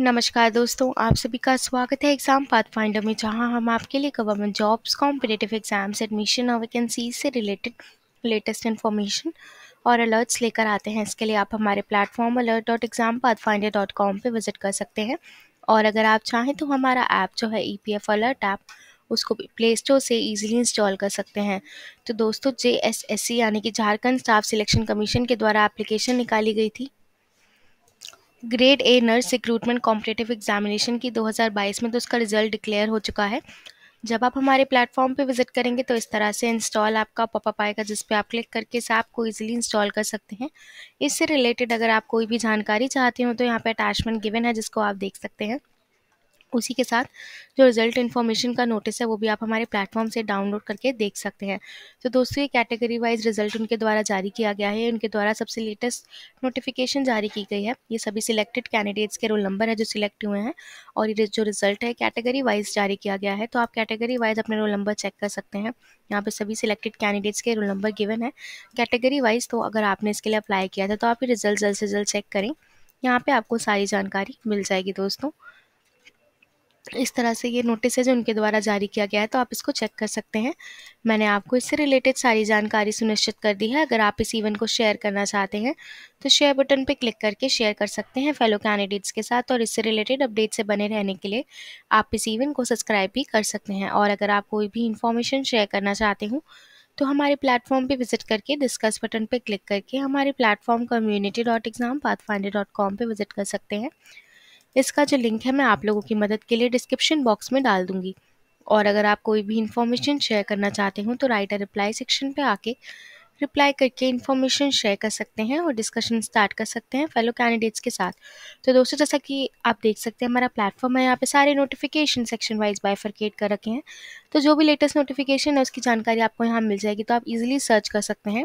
नमस्कार दोस्तों आप सभी का स्वागत है एग्ज़ाम पाथ फाइंडर में जहां हम आपके लिए government jobs competitive exams admission और वैकेंसीज से रिलेटेड लेटेस्ट इन्फॉर्मेशन और अलर्ट्स लेकर आते हैं इसके लिए आप हमारे platform alert dot exam pathfinder dot com पर विज़िट कर सकते हैं और अगर आप चाहें तो हमारा ऐप जो है E P F alert app उसको प्ले स्टोर से ईजिली इंस्टॉल कर सकते हैं तो दोस्तों जे एस एस सी यानी कि झारखंड स्टाफ सिलेक्शन कमीशन के द्वारा एप्लीकेशन निकाली गई थी grade A nurse recruitment competitive examination की 2022 में तो उसका रिजल्ट डिक्लेयर हो चुका है जब आप हमारे प्लेटफॉर्म पे विजिट करेंगे तो इस तरह से इंस्टॉल आपका पॉपअप आएगा जिस पे आप क्लिक करके इस ऐप को इजीली इंस्टॉल कर सकते हैं इससे रिलेटेड अगर आप कोई भी जानकारी चाहते हो तो यहाँ पे अटैचमेंट गिवन है जिसको आप देख सकते हैं उसी के साथ जो रिजल्ट इन्फॉर्मेशन का नोटिस है वो भी आप हमारे प्लेटफॉर्म से डाउनलोड करके देख सकते हैं तो दोस्तों ये कैटेगरी वाइज रिजल्ट उनके द्वारा जारी किया गया है उनके द्वारा सबसे लेटेस्ट नोटिफिकेशन जारी की गई है ये सभी सिलेक्टेड कैंडिडेट्स के रोल नंबर है जो सिलेक्ट हुए हैं और ये जो रिजल्ट है कैटेगरी वाइज जारी किया गया है तो आप कैटेगरी वाइज अपने रोल नंबर चेक कर सकते हैं यहाँ पे सभी सिलेक्टेड कैंडिडेट्स के रोल नंबर गिवन है कैटेगरी वाइज तो अगर आपने इसके लिए अप्लाई किया था तो आप ये रिजल्ट जल्द से जल्द चेक करें यहाँ पे आपको सारी जानकारी मिल जाएगी दोस्तों इस तरह से ये नोटिस है जो उनके द्वारा जारी किया गया है तो आप इसको चेक कर सकते हैं मैंने आपको इससे रिलेटेड सारी जानकारी सुनिश्चित कर दी है अगर आप इस इवेंट को शेयर करना चाहते हैं तो शेयर बटन पर क्लिक करके शेयर कर सकते हैं फेलो कैंडिडेट्स के साथ और इससे रिलेटेड अपडेट से बने रहने के लिए आप इस इवेंट को सब्सक्राइब भी कर सकते हैं और अगर आप कोई भी इन्फॉर्मेशन शेयर करना चाहते हो तो हमारे प्लेटफॉर्म पे विजिट करके डिस्कस बटन पे क्लिक करके हमारे platform community dot exam path dot com पर विजिट कर सकते हैं इसका जो लिंक है मैं आप लोगों की मदद के लिए डिस्क्रिप्शन बॉक्स में डाल दूँगी और अगर आप कोई भी इन्फॉर्मेशन शेयर करना चाहते हो तो राइटर रिप्लाई सेक्शन पे आके रिप्लाई करके इन्फॉर्मेशन शेयर कर सकते हैं और डिस्कशन स्टार्ट कर सकते हैं फेलो कैंडिडेट्स के साथ तो दोस्तों जैसा कि आप देख सकते हैं हमारा प्लेटफॉर्म है यहाँ पे सारे नोटिफिकेशन सेक्शन वाइज बाइफरकेट कर रखे हैं तो जो भी लेटेस्ट नोटिफिकेशन है उसकी जानकारी आपको यहाँ मिल जाएगी तो आप इजीली सर्च कर सकते हैं